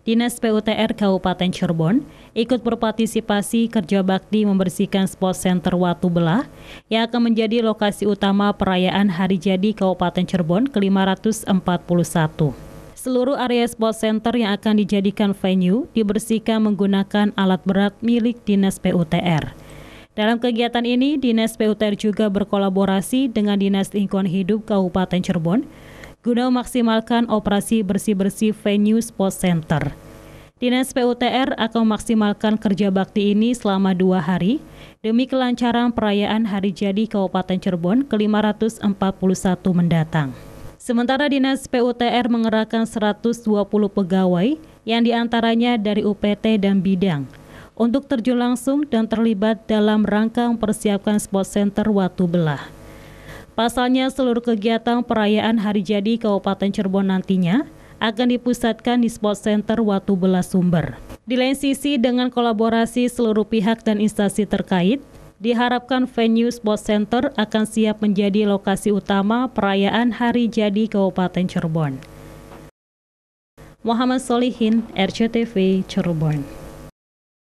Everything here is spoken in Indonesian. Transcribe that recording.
Dinas PUTR Kabupaten Cirebon ikut berpartisipasi kerja bakti membersihkan spot center Watu Belah yang akan menjadi lokasi utama perayaan Hari Jadi Kabupaten Cirebon ke-541. Seluruh area spot center yang akan dijadikan venue dibersihkan menggunakan alat berat milik Dinas PUTR. Dalam kegiatan ini, Dinas PUTR juga berkolaborasi dengan Dinas Lingkungan Hidup Kabupaten Cirebon guna memaksimalkan operasi bersih-bersih venue Sports Center. Dinas PUTR akan memaksimalkan kerja bakti ini selama dua hari demi kelancaran perayaan Hari Jadi Kabupaten Cirebon ke-541 mendatang. Sementara Dinas PUTR mengerahkan 120 pegawai yang diantaranya dari UPT dan bidang untuk terjun langsung dan terlibat dalam rangka mempersiapkan sports center Watu Belah. Pasalnya seluruh kegiatan perayaan Hari Jadi Kabupaten Cirebon nantinya akan dipusatkan di Sport Center Watu Belas Sumber. Di lain sisi, dengan kolaborasi seluruh pihak dan instansi terkait, diharapkan venue Sport Center akan siap menjadi lokasi utama perayaan Hari Jadi Kabupaten Cirebon. Muhammad Solihin, RCTV Cirebon.